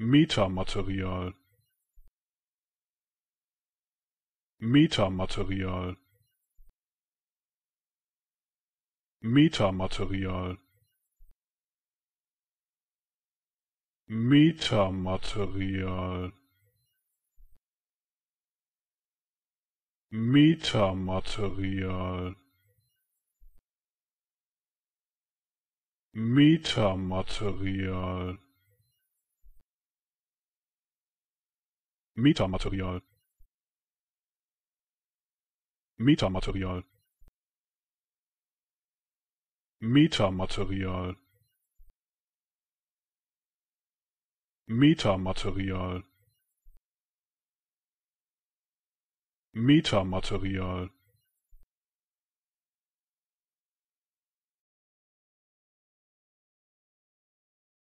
Metamaterial Metamaterial Metamaterial Metamaterial Metamaterial Metamaterial Metamaterial Metamaterial Metamaterial Metamaterial Metamaterial